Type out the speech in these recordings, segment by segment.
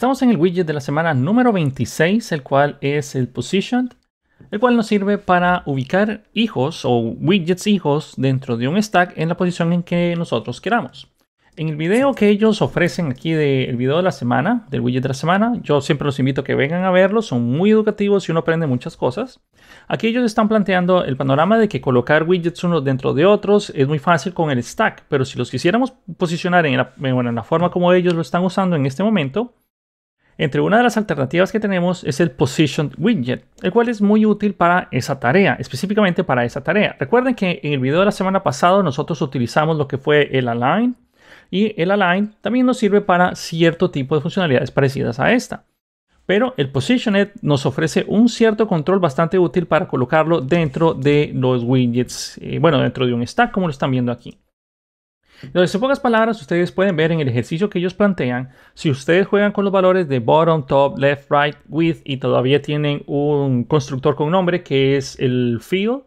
Estamos en el widget de la semana número 26, el cual es el Positioned, el cual nos sirve para ubicar hijos o widgets hijos dentro de un stack en la posición en que nosotros queramos. En el video que ellos ofrecen aquí del video de la semana, del widget de la semana, yo siempre los invito a que vengan a verlo, son muy educativos y uno aprende muchas cosas. Aquí ellos están planteando el panorama de que colocar widgets unos dentro de otros es muy fácil con el stack, pero si los quisiéramos posicionar en la, en la forma como ellos lo están usando en este momento, entre una de las alternativas que tenemos es el Position Widget, el cual es muy útil para esa tarea, específicamente para esa tarea. Recuerden que en el video de la semana pasada nosotros utilizamos lo que fue el Align y el Align también nos sirve para cierto tipo de funcionalidades parecidas a esta. Pero el Positioned nos ofrece un cierto control bastante útil para colocarlo dentro de los widgets, eh, bueno, dentro de un stack como lo están viendo aquí en pocas palabras, ustedes pueden ver en el ejercicio que ellos plantean, si ustedes juegan con los valores de bottom, top, left, right, width y todavía tienen un constructor con nombre que es el field,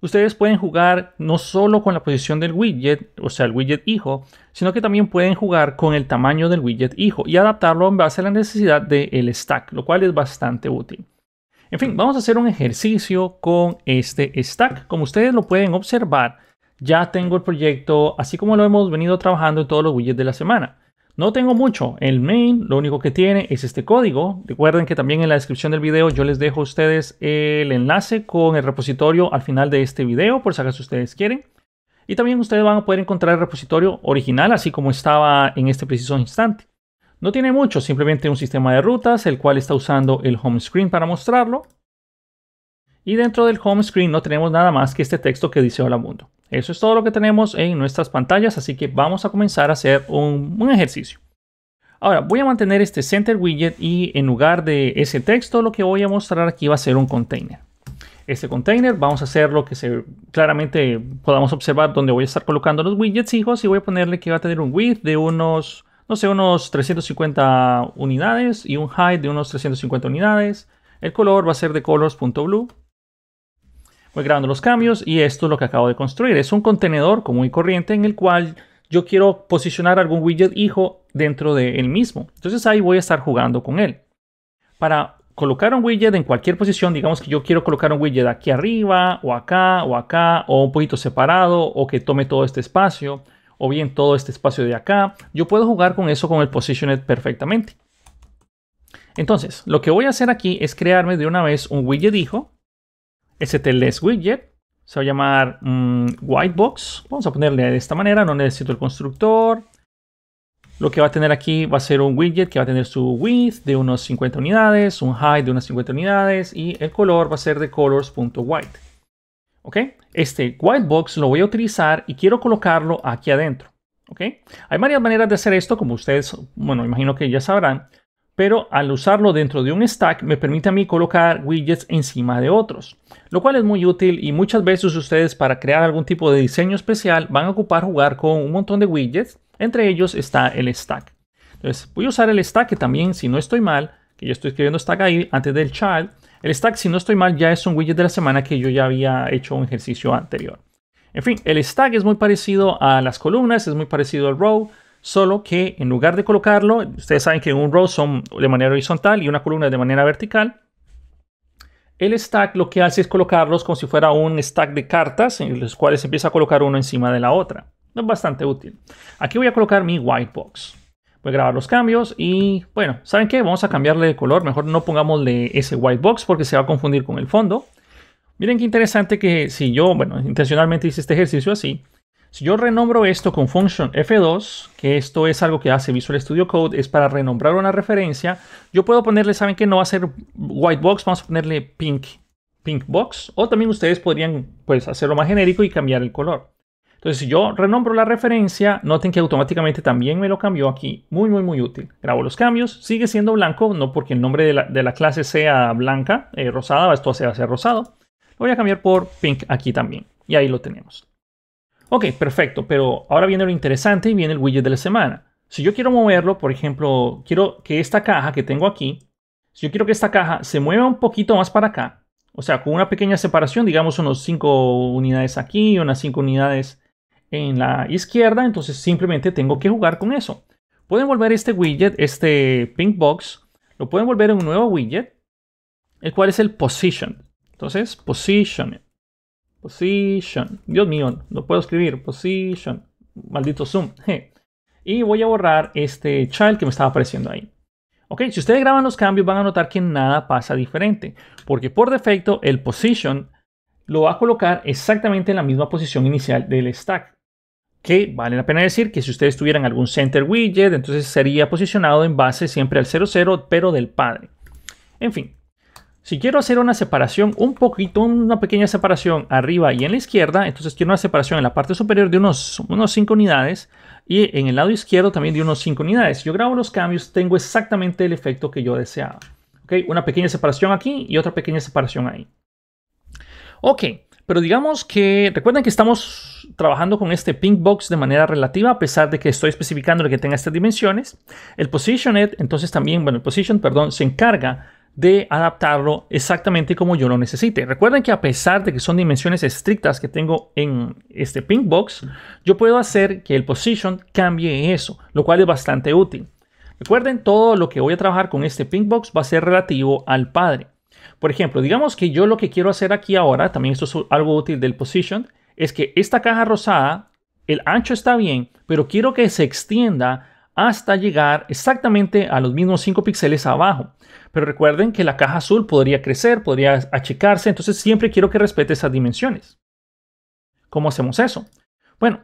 ustedes pueden jugar no solo con la posición del widget, o sea, el widget hijo, sino que también pueden jugar con el tamaño del widget hijo y adaptarlo en base a la necesidad del stack, lo cual es bastante útil. En fin, vamos a hacer un ejercicio con este stack. Como ustedes lo pueden observar, ya tengo el proyecto, así como lo hemos venido trabajando en todos los widgets de la semana. No tengo mucho, el main lo único que tiene es este código. Recuerden que también en la descripción del video yo les dejo a ustedes el enlace con el repositorio al final de este video, por si acaso ustedes quieren. Y también ustedes van a poder encontrar el repositorio original, así como estaba en este preciso instante. No tiene mucho, simplemente un sistema de rutas, el cual está usando el home screen para mostrarlo. Y dentro del home screen no tenemos nada más que este texto que dice Hola Mundo. Eso es todo lo que tenemos en nuestras pantallas, así que vamos a comenzar a hacer un, ejercicio. Ahora voy a mantener este center widget y en lugar de ese texto lo que voy a mostrar aquí va a ser un container. Este container vamos a hacer lo que claramente podamos observar donde voy a estar colocando los widgets hijos y voy a ponerle que va a tener un width de unos, no sé, unos 350 unidades y un height de unos 350 unidades. El color va a ser de colors.blue voy grabando los cambios y esto es lo que acabo de construir. Es un contenedor común y corriente en el cual yo quiero posicionar algún widget hijo dentro de él mismo. Entonces ahí voy a estar jugando con él. Para colocar un widget en cualquier posición, digamos que yo quiero colocar un widget aquí arriba o acá o acá o un poquito separado o que tome todo este espacio o bien todo este espacio de acá, yo puedo jugar con eso con el positioned perfectamente. Entonces, lo que voy a hacer aquí es crearme de una vez un widget hijo STLS widget. Se va a llamar mm, white whitebox. Vamos a ponerle de esta manera. No necesito el constructor. Lo que va a tener aquí va a ser un widget que va a tener su width de unos 50 unidades, un height de unas 50 unidades y el color va a ser de colors.white. ¿Ok? Este whitebox lo voy a utilizar y quiero colocarlo aquí adentro. ¿Ok? Hay varias maneras de hacer esto, como ustedes, bueno, imagino que ya sabrán pero al usarlo dentro de un stack me permite a mí colocar widgets encima de otros, lo cual es muy útil y muchas veces ustedes para crear algún tipo de diseño especial van a ocupar jugar con un montón de widgets, entre ellos está el stack. Entonces voy a usar el stack que también, si no estoy mal, que yo estoy escribiendo stack ahí antes del child, el stack si no estoy mal ya es un widget de la semana que yo ya había hecho un ejercicio anterior. En fin, el stack es muy parecido a las columnas, es muy parecido al row, solo que en lugar de colocarlo, ustedes saben que un row son de manera horizontal y una columna de manera vertical. El stack lo que hace es colocarlos como si fuera un stack de cartas en los cuales empieza a colocar uno encima de la otra. Es bastante útil. Aquí voy a colocar mi white box. Voy a grabar los cambios y bueno, ¿saben qué? Vamos a cambiarle de color. Mejor no pongámosle ese white box porque se va a confundir con el fondo. Miren qué interesante que si yo, bueno, intencionalmente hice este ejercicio así, si yo renombro esto con function f2, que esto es algo que hace Visual Studio Code, es para renombrar una referencia, yo puedo ponerle, saben que no va a ser white box, vamos a ponerle pink, pink box, o también ustedes podrían pues hacerlo más genérico y cambiar el color. Entonces, si yo renombro la referencia, noten que automáticamente también me lo cambió aquí. Muy, muy, muy útil. Grabo los cambios, sigue siendo blanco, no porque el nombre de la, clase sea blanca, eh, rosada, esto se va a ser rosado. Lo voy a cambiar por pink aquí también. Y ahí lo tenemos. Ok, perfecto, pero ahora viene lo interesante y viene el widget de la semana. Si yo quiero moverlo, por ejemplo, quiero que esta caja que tengo aquí, si yo quiero que esta caja se mueva un poquito más para acá, o sea, con una pequeña separación, digamos unos 5 unidades aquí, y unas 5 unidades en la izquierda, entonces simplemente tengo que jugar con eso. Pueden volver este widget, este pink box, lo pueden volver en un nuevo widget, el cual es el position. Entonces, position. Position. Dios mío, no puedo escribir. Position. Maldito zoom. Y voy a borrar este child que me estaba apareciendo ahí. Ok, si ustedes graban los cambios van a notar que nada pasa diferente. Porque por defecto el position lo va a colocar exactamente en la misma posición inicial del stack. Que vale la pena decir que si ustedes tuvieran algún center widget, entonces sería posicionado en base siempre al 00, pero del padre. En fin, si quiero hacer una separación un poquito, una pequeña separación arriba y en la izquierda, entonces quiero una separación en la parte superior de unos, unos 5 unidades y en el lado izquierdo también de unos 5 unidades. Yo grabo los cambios, tengo exactamente el efecto que yo deseaba. ¿Okay? Una pequeña separación aquí y otra pequeña separación ahí. Ok, pero digamos que recuerden que estamos trabajando con este pink box de manera relativa, a pesar de que estoy especificando que tenga estas dimensiones. El positioned, entonces también, bueno, el position, perdón, se encarga de adaptarlo exactamente como yo lo necesite. Recuerden que a pesar de que son dimensiones estrictas que tengo en este pink box, yo puedo hacer que el position cambie eso, lo cual es bastante útil. Recuerden, todo lo que voy a trabajar con este pink box va a ser relativo al padre. Por ejemplo, digamos que yo lo que quiero hacer aquí ahora, también esto es algo útil del position, es que esta caja rosada, el ancho está bien, pero quiero que se extienda hasta llegar exactamente a los mismos 5 píxeles abajo. Pero recuerden que la caja azul podría crecer, podría achicarse, entonces siempre quiero que respete esas dimensiones. ¿Cómo hacemos eso? Bueno,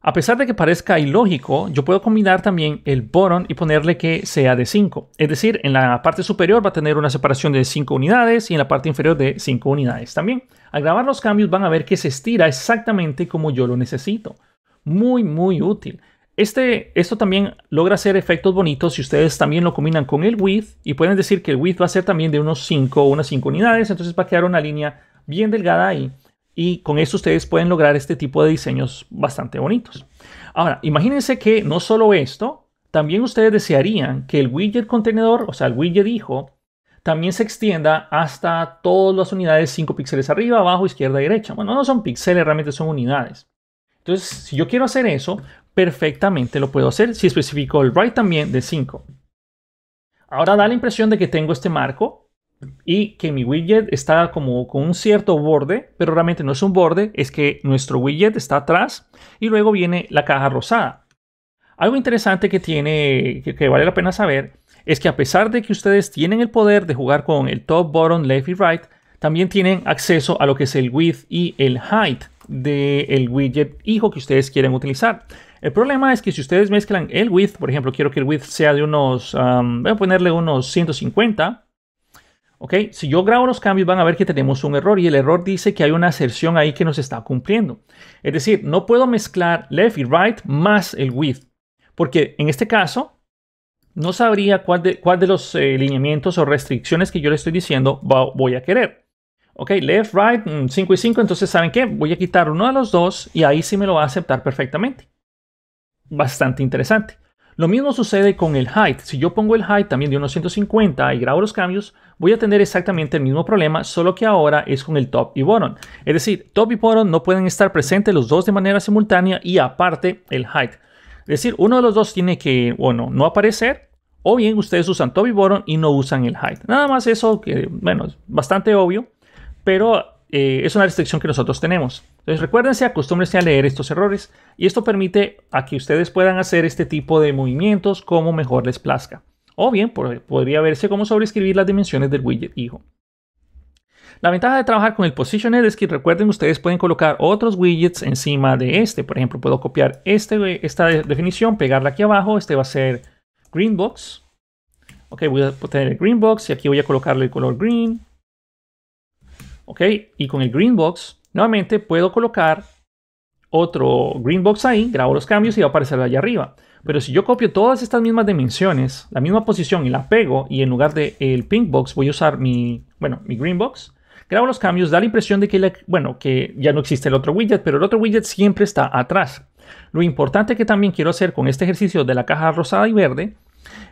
a pesar de que parezca ilógico, yo puedo combinar también el boron y ponerle que sea de 5. Es decir, en la parte superior va a tener una separación de 5 unidades y en la parte inferior de 5 unidades también. Al grabar los cambios van a ver que se estira exactamente como yo lo necesito. Muy, muy útil. Este, esto también logra hacer efectos bonitos si ustedes también lo combinan con el width y pueden decir que el width va a ser también de unos 5 unas 5 unidades, entonces va a quedar una línea bien delgada ahí y con esto ustedes pueden lograr este tipo de diseños bastante bonitos. Ahora, imagínense que no solo esto, también ustedes desearían que el widget contenedor, o sea, el widget hijo, también se extienda hasta todas las unidades 5 píxeles arriba, abajo, izquierda, derecha. Bueno, no son píxeles, realmente son unidades. Entonces, si yo quiero hacer eso, perfectamente lo puedo hacer si especifico el right también de 5. Ahora da la impresión de que tengo este marco y que mi widget está como con un cierto borde, pero realmente no es un borde, es que nuestro widget está atrás y luego viene la caja rosada. Algo interesante que tiene, que, vale la pena saber, es que a pesar de que ustedes tienen el poder de jugar con el top, bottom, left y right, también tienen acceso a lo que es el width y el height del widget hijo que ustedes quieren utilizar. El problema es que si ustedes mezclan el width, por ejemplo, quiero que el width sea de unos, um, voy a ponerle unos 150. Ok, si yo grabo los cambios van a ver que tenemos un error y el error dice que hay una aserción ahí que nos está cumpliendo. Es decir, no puedo mezclar left y right más el width, porque en este caso no sabría cuál de, los eh, lineamientos o restricciones que yo le estoy diciendo voy a querer. Ok, left, right, 5 mm, y 5, entonces ¿saben qué? Voy a quitar uno de los dos y ahí sí me lo va a aceptar perfectamente bastante interesante. Lo mismo sucede con el height. Si yo pongo el height también de unos 150 y grabo los cambios, voy a tener exactamente el mismo problema, solo que ahora es con el top y bottom. Es decir, top y bottom no pueden estar presentes los dos de manera simultánea y aparte el height. Es decir, uno de los dos tiene que, bueno, no aparecer o bien ustedes usan top y bottom y no usan el height. Nada más eso, que bueno, es bastante obvio, pero eh, es una restricción que nosotros tenemos. Entonces recuérdense, acostúmbrense a leer estos errores y esto permite a que ustedes puedan hacer este tipo de movimientos como mejor les plazca. O bien podría verse como sobreescribir las dimensiones del widget hijo. La ventaja de trabajar con el positioner es que recuerden ustedes pueden colocar otros widgets encima de este. Por ejemplo, puedo copiar este, esta definición, pegarla aquí abajo. Este va a ser green box. Ok, voy a poner el green box y aquí voy a colocarle el color green. Ok, y con el green box Nuevamente puedo colocar otro green box ahí, grabo los cambios y va a aparecer allá arriba. Pero si yo copio todas estas mismas dimensiones, la misma posición y la pego y en lugar del el pink box voy a usar mi, bueno, mi green box, grabo los cambios, da la impresión de que, bueno, que ya no existe el otro widget, pero el otro widget siempre está atrás. Lo importante que también quiero hacer con este ejercicio de la caja rosada y verde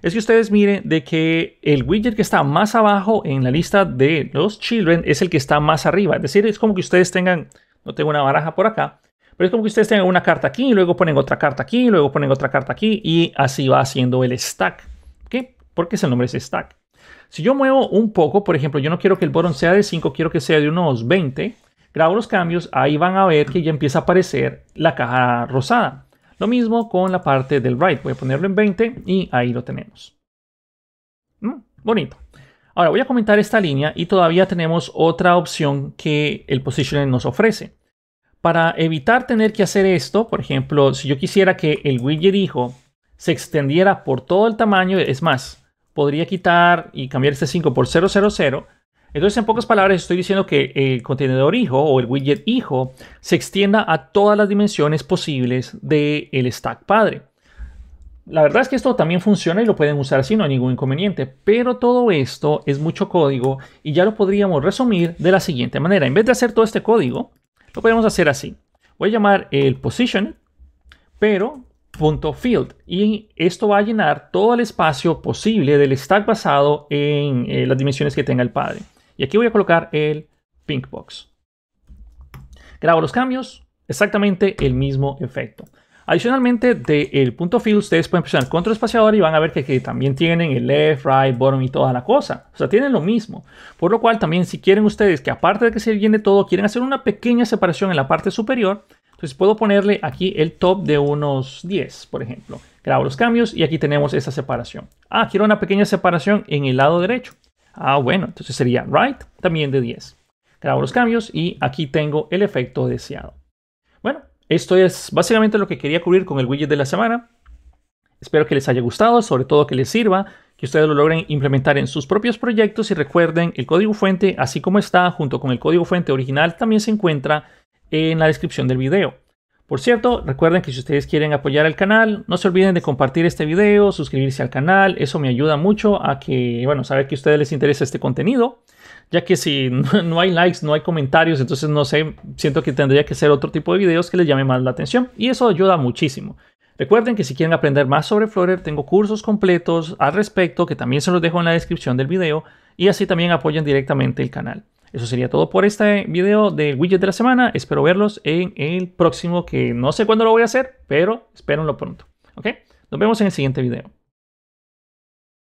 es que ustedes miren de que el widget que está más abajo en la lista de los children es el que está más arriba. Es decir, es como que ustedes tengan, no tengo una baraja por acá, pero es como que ustedes tengan una carta aquí, y luego ponen otra carta aquí, luego ponen otra carta aquí y así va haciendo el stack. qué Porque ese nombre es stack. Si yo muevo un poco, por ejemplo, yo no quiero que el botón sea de 5, quiero que sea de unos 20, grabo los cambios, ahí van a ver que ya empieza a aparecer la caja rosada. Lo mismo con la parte del right. Voy a ponerlo en 20 y ahí lo tenemos. Mm, bonito. Ahora voy a comentar esta línea y todavía tenemos otra opción que el positioning nos ofrece. Para evitar tener que hacer esto, por ejemplo, si yo quisiera que el widget hijo se extendiera por todo el tamaño, es más, podría quitar y cambiar este 5 por 000 entonces, en pocas palabras, estoy diciendo que el contenedor hijo o el widget hijo se extienda a todas las dimensiones posibles del stack padre. La verdad es que esto también funciona y lo pueden usar así, no hay ningún inconveniente, pero todo esto es mucho código y ya lo podríamos resumir de la siguiente manera. En vez de hacer todo este código, lo podemos hacer así. Voy a llamar el position, pero punto field y esto va a llenar todo el espacio posible del stack basado en eh, las dimensiones que tenga el padre. Y aquí voy a colocar el pink box. Grabo los cambios, exactamente el mismo efecto. Adicionalmente, del punto fill, ustedes pueden presionar control espaciador y van a ver que, también tienen el left, right, bottom y toda la cosa. O sea, tienen lo mismo. Por lo cual, también si quieren ustedes que aparte de que se viene todo, quieren hacer una pequeña separación en la parte superior, entonces puedo ponerle aquí el top de unos 10, por ejemplo. Grabo los cambios y aquí tenemos esa separación. Ah, quiero una pequeña separación en el lado derecho. Ah, bueno, entonces sería right también de 10. Grabo los cambios y aquí tengo el efecto deseado. Bueno, esto es básicamente lo que quería cubrir con el widget de la semana. Espero que les haya gustado, sobre todo que les sirva, que ustedes lo logren implementar en sus propios proyectos y recuerden, el código fuente, así como está, junto con el código fuente original, también se encuentra en la descripción del video. Por cierto, recuerden que si ustedes quieren apoyar al canal, no se olviden de compartir este video, suscribirse al canal, eso me ayuda mucho a que, bueno, saber que a ustedes les interesa este contenido, ya que si no hay likes, no hay comentarios, entonces no sé, siento que tendría que ser otro tipo de videos que les llame más la atención y eso ayuda muchísimo. Recuerden que si quieren aprender más sobre Flutter, tengo cursos completos al respecto que también se los dejo en la descripción del video y así también apoyan directamente el canal. Eso sería todo por este video del widget de la semana. Espero verlos en el próximo, que no sé cuándo lo voy a hacer, pero espérenlo pronto. Nos vemos en el siguiente video.